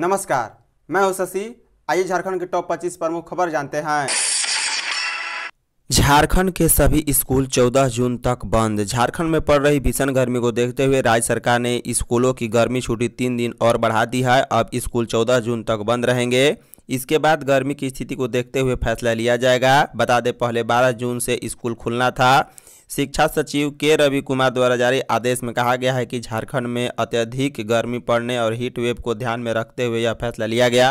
नमस्कार मैं हूं शशि आइए झारखंड के टॉप 25 प्रमुख खबर जानते हैं झारखंड के सभी स्कूल 14 जून तक बंद झारखंड में पड़ रही भीषण गर्मी को देखते हुए राज्य सरकार ने स्कूलों की गर्मी छुट्टी तीन दिन और बढ़ा दी है अब स्कूल 14 जून तक बंद रहेंगे इसके बाद गर्मी की स्थिति को देखते हुए फैसला लिया जाएगा बता दें पहले बारह जून से स्कूल खुलना था शिक्षा सचिव के रवि कुमार द्वारा जारी आदेश में कहा गया है कि झारखंड में अत्यधिक गर्मी पड़ने और हीट वेव को ध्यान में रखते हुए यह फैसला लिया गया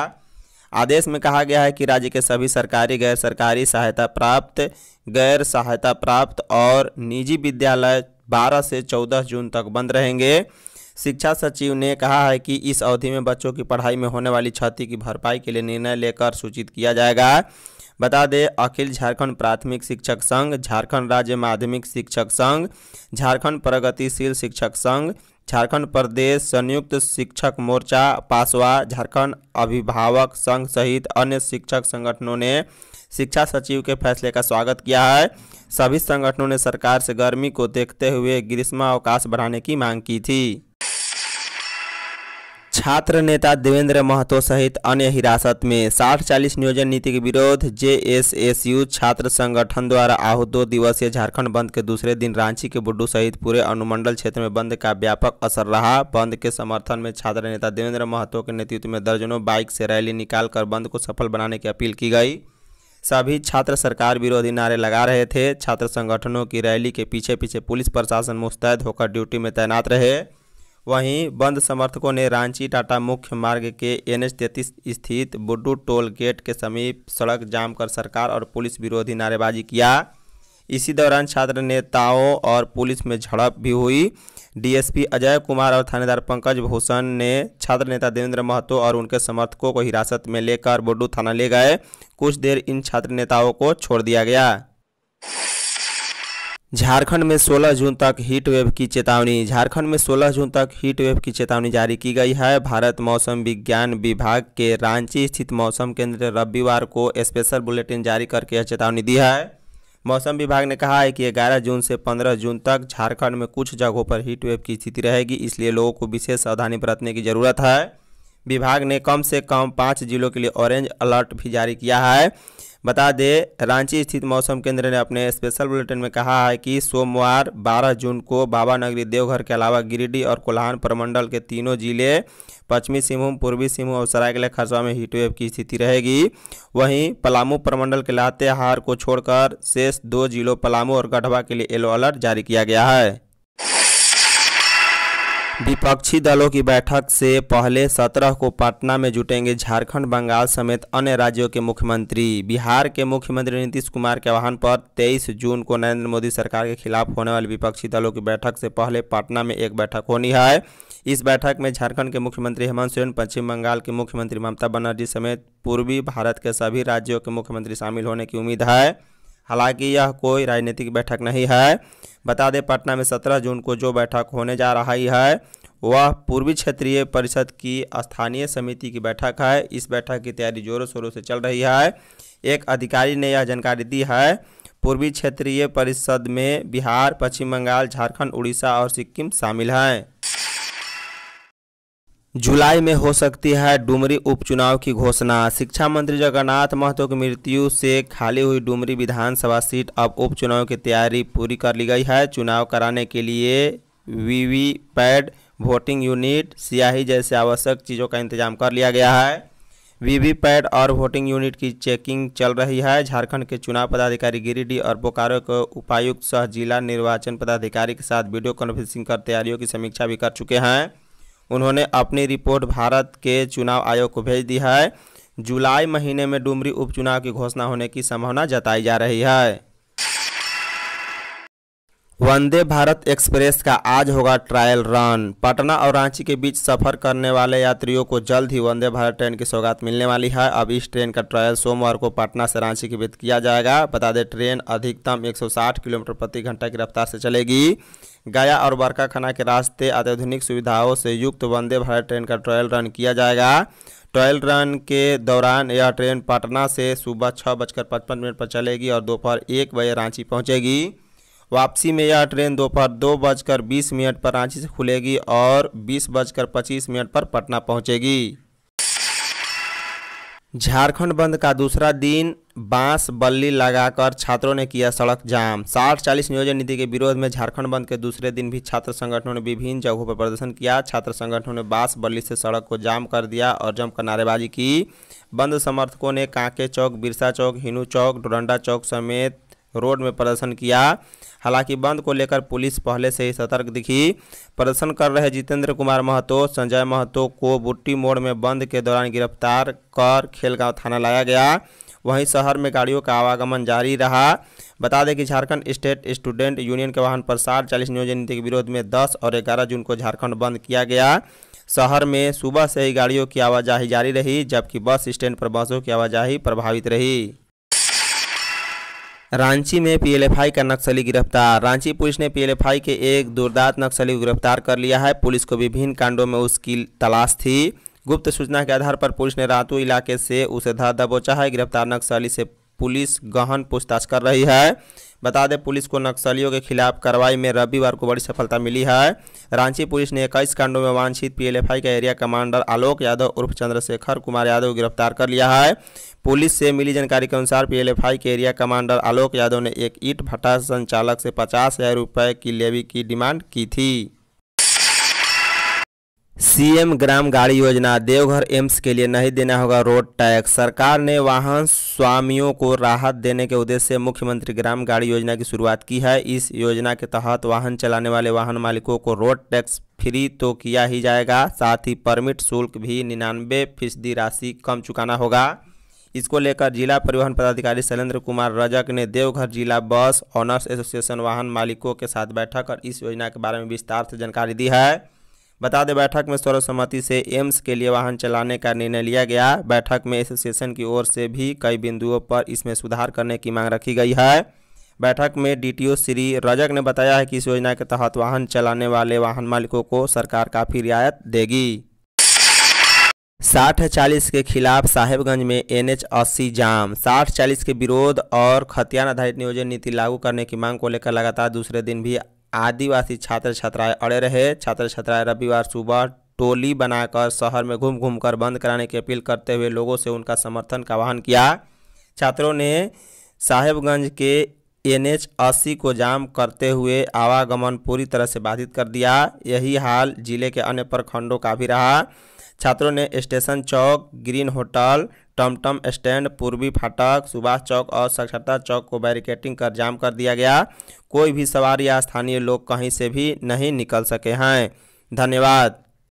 आदेश में कहा गया है कि राज्य के सभी सरकारी गैर सरकारी सहायता प्राप्त गैर सहायता प्राप्त और निजी विद्यालय 12 से 14 जून तक बंद रहेंगे शिक्षा सचिव ने कहा है कि इस अवधि में बच्चों की पढ़ाई में होने वाली क्षति की भरपाई के लिए निर्णय लेकर सूचित किया जाएगा बता दें अखिल झारखंड प्राथमिक शिक्षक संघ झारखंड राज्य माध्यमिक शिक्षक संघ झारखंड प्रगतिशील शिक्षक संघ झारखंड प्रदेश संयुक्त शिक्षक मोर्चा पासवा झारखंड अभिभावक संघ सहित अन्य शिक्षक संगठनों ने शिक्षा सचिव के फैसले का स्वागत किया है सभी संगठनों ने सरकार से गर्मी को देखते हुए ग्रीष्मावकाश बढ़ाने की मांग की थी छात्र नेता देवेंद्र महतो सहित अन्य हिरासत में साठ चालीस नियोजन नीति के विरोध जेएसएसयू छात्र संगठन द्वारा आहो दो दिवसीय झारखंड बंद के दूसरे दिन रांची के बुड्डू सहित पूरे अनुमंडल क्षेत्र में बंद का व्यापक असर रहा बंद के समर्थन में छात्र नेता देवेंद्र महतो के नेतृत्व में दर्जनों बाइक से रैली निकाल बंद को सफल बनाने की अपील की गई सभी छात्र सरकार विरोधी नारे लगा रहे थे छात्र संगठनों की रैली के पीछे पीछे पुलिस प्रशासन मुस्तैद होकर ड्यूटी में तैनात रहे वहीं बंद समर्थकों ने रांची टाटा मुख्य मार्ग के एन एच तैतीस स्थित बुड्डू टोल गेट के समीप सड़क जाम कर सरकार और पुलिस विरोधी नारेबाजी किया इसी दौरान छात्र नेताओं और पुलिस में झड़प भी हुई डीएसपी अजय कुमार और थानेदार पंकज भूषण ने छात्र नेता देवेंद्र महतो और उनके समर्थकों को हिरासत में लेकर बुड्डू थाना ले गए कुछ देर इन छात्र नेताओं को छोड़ दिया गया झारखंड में 16 जून तक हीट वेव की चेतावनी झारखंड में 16 जून तक हीट वेव की चेतावनी जारी की गई है भारत मौसम विज्ञान विभाग के रांची स्थित मौसम केंद्र रविवार को स्पेशल बुलेटिन जारी करके यह चेतावनी दी है मौसम विभाग ने कहा है कि 11 जून से 15 जून तक झारखंड में कुछ जगहों पर हीट वेव की स्थिति रहेगी इसलिए लोगों को विशेष सावधानी बरतने की ज़रूरत है विभाग ने कम से कम पाँच जिलों के लिए ऑरेंज अलर्ट भी जारी किया है बता दें रांची स्थित मौसम केंद्र ने अपने स्पेशल बुलेटिन में कहा है कि सोमवार 12 जून को बाबा नगरी देवघर के अलावा गिरिडीह और कोल्हान प्रमंडल के तीनों जिले पश्चिमी सिंहभूम पूर्वी सिंहभूम और सरायकला खरसा में हीटवेव की स्थिति रहेगी वहीं पलामू प्रमंडल के लातेहार को छोड़कर शेष दो जिलों पलामू और गढ़वा के लिए येलो अलर्ट जारी किया गया है विपक्षी दलों की बैठक से पहले सत्रह को पटना में जुटेंगे झारखंड बंगाल समेत अन्य राज्यों के मुख्यमंत्री बिहार के मुख्यमंत्री नीतीश कुमार के आह्वान पर 23 जून को नरेंद्र मोदी सरकार के खिलाफ होने वाली विपक्षी दलों की बैठक से पहले पटना में एक बैठक होनी है इस बैठक में झारखंड के मुख्यमंत्री हेमंत सोरेन पश्चिम बंगाल के मुख्यमंत्री ममता बनर्जी समेत पूर्वी भारत के सभी राज्यों के मुख्यमंत्री शामिल होने की उम्मीद है हालांकि यह कोई राजनीतिक बैठक नहीं है बता दें पटना में 17 जून को जो बैठक होने जा रही है वह पूर्वी क्षेत्रीय परिषद की स्थानीय समिति की बैठक है इस बैठक की तैयारी जोरों शोरों से चल रही है एक अधिकारी ने यह जानकारी दी है पूर्वी क्षेत्रीय परिषद में बिहार पश्चिम बंगाल झारखंड उड़ीसा और सिक्किम शामिल हैं जुलाई में हो सकती है डुमरी उपचुनाव की घोषणा शिक्षा मंत्री जगन्नाथ महतो की मृत्यु से खाली हुई डुमरी विधानसभा सीट अब उपचुनाव की तैयारी पूरी कर ली गई है चुनाव कराने के लिए वीवीपैड वोटिंग यूनिट सियाही जैसे आवश्यक चीज़ों का इंतजाम कर लिया गया है वीवीपैड और वोटिंग यूनिट की चेकिंग चल रही है झारखंड के चुनाव पदाधिकारी गिरिडीह और बोकारो के उपायुक्त सह जिला निर्वाचन पदाधिकारी के साथ वीडियो कॉन्फ्रेंसिंग कर तैयारियों की समीक्षा भी कर चुके हैं उन्होंने अपनी रिपोर्ट भारत के चुनाव आयोग को भेज दी है जुलाई महीने में डुमरी उपचुनाव की घोषणा होने की संभावना जताई जा रही है वंदे भारत एक्सप्रेस का आज होगा ट्रायल रन पटना और रांची के बीच सफर करने वाले यात्रियों को जल्द ही वंदे भारत ट्रेन की सौगात मिलने वाली है अब इस ट्रेन का ट्रायल सोमवार को पटना से रांची के बीच किया जाएगा बता दें ट्रेन अधिकतम 160 किलोमीटर प्रति घंटा की रफ्तार से चलेगी गया और बरकाखाना के रास्ते अत्याधुनिक सुविधाओं से युक्त वंदे भारत ट्रेन का ट्रायल रन किया जाएगा ट्रायल रन के दौरान यह ट्रेन पटना से सुबह छः बजकर पचपन मिनट पर चलेगी और दोपहर एक बजे रांची पहुंचेगी वापसी में यह ट्रेन दोपहर दो, बजकर बीस मिनट पर रांची से खुलेगी और बीस बजकर पच्चीस मिनट पर पटना पहुंचेगी झारखंड बंद का दूसरा दिन बांस बल्ली लगाकर छात्रों ने किया सड़क जाम साठ चालीस नियोजन नीति के विरोध में झारखंड बंद के दूसरे दिन भी छात्र संगठनों ने विभिन्न जगहों पर प्रदर्शन किया छात्र संगठनों ने बांस बल्ली से सड़क को जाम कर दिया और जमकर नारेबाजी की बंद समर्थकों ने कांके चौक बिरसा चौक हिनू चौक डोरंडा चौक समेत रोड में प्रदर्शन किया हालांकि बंद को लेकर पुलिस पहले से ही सतर्क दिखी प्रदर्शन कर रहे जितेंद्र कुमार महतो संजय महतो को बुट्टी मोड़ में बंद के दौरान गिरफ्तार कर खेलगांव थाना लाया गया वहीं शहर में गाड़ियों का आवागमन जारी रहा बता दें कि झारखंड स्टेट स्टूडेंट यूनियन के वाहन पर साठ चालीस नियोजन नीति के विरोध में दस और ग्यारह जून को झारखंड बंद किया गया शहर में सुबह से ही गाड़ियों की आवाजाही जारी रही जबकि बस स्टैंड पर बसों की आवाजाही प्रभावित रही रांची में पीएलएफआई का नक्सली गिरफ्तार रांची पुलिस ने पीएलएफआई के एक दुर्दात नक्सली को गिरफ्तार कर लिया है पुलिस को विभिन्न कांडों में उसकी तलाश थी गुप्त सूचना के आधार पर पुलिस ने रातू इलाके से उसे धर दबोचा है गिरफ्तार नक्सली से पुलिस गहन पूछताछ कर रही है बता दें पुलिस को नक्सलियों के खिलाफ कार्रवाई में रविवार को बड़ी सफलता मिली है रांची पुलिस ने इक्कीस कांडों में वांछित पीएलएफआई के एरिया कमांडर आलोक यादव उर्फ चंद्रशेखर कुमार यादव को गिरफ्तार कर लिया है पुलिस से मिली जानकारी के अनुसार पीएलएफआई के एरिया कमांडर आलोक यादव ने एक ईट भट्टा संचालक से पचास हज़ार रुपये की लेवी की डिमांड की थी सीएम ग्राम गाड़ी योजना देवघर एम्स के लिए नहीं देना होगा रोड टैक्स सरकार ने वाहन स्वामियों को राहत देने के उद्देश्य से मुख्यमंत्री ग्राम गाड़ी योजना की शुरुआत की है इस योजना के तहत वाहन चलाने वाले वाहन मालिकों को रोड टैक्स फ्री तो किया ही जाएगा साथ ही परमिट शुल्क भी निन्यानवे फीसदी राशि कम चुकाना होगा इसको लेकर जिला परिवहन पदाधिकारी शैलेंद्र कुमार रजक ने देवघर जिला बस ऑनर्स एसोसिएशन वाहन मालिकों के साथ बैठक कर इस योजना के बारे में विस्तार से जानकारी दी है बता दें बैठक में सर्वसम्मति से एम्स के लिए वाहन चलाने का निर्णय लिया गया बैठक में एसोसिएशन की ओर से भी कई बिंदुओं पर इसमें सुधार करने की मांग रखी गई है बैठक में डीटीओ श्री रजक ने बताया है कि इस योजना के तहत वाहन चलाने वाले वाहन मालिकों को सरकार काफ़ी रियायत देगी साठ चालीस के खिलाफ साहेबगंज में एन एच अस्सी जाम साठ चालीस के विरोध और खतियान आधारित नियोजन नीति लागू करने की मांग को लेकर लगातार दूसरे दिन भी आदिवासी छात्र छात्राएं अड़े रहे छात्र छात्राएं रविवार सुबह टोली बनाकर शहर में घूम घूम कर बंद कराने की अपील करते हुए लोगों से उनका समर्थन का आह्वान किया छात्रों ने साहेबगंज के एन एच अस्सी को जाम करते हुए आवागमन पूरी तरह से बाधित कर दिया यही हाल जिले के अन्य प्रखंडों का भी रहा छात्रों ने स्टेशन चौक ग्रीन होटल टमटम स्टैंड पूर्वी फाटक सुभाष चौक और साक्षरता चौक को बैरिकेटिंग कर जाम कर दिया गया कोई भी सवार या स्थानीय लोग कहीं से भी नहीं निकल सके हैं धन्यवाद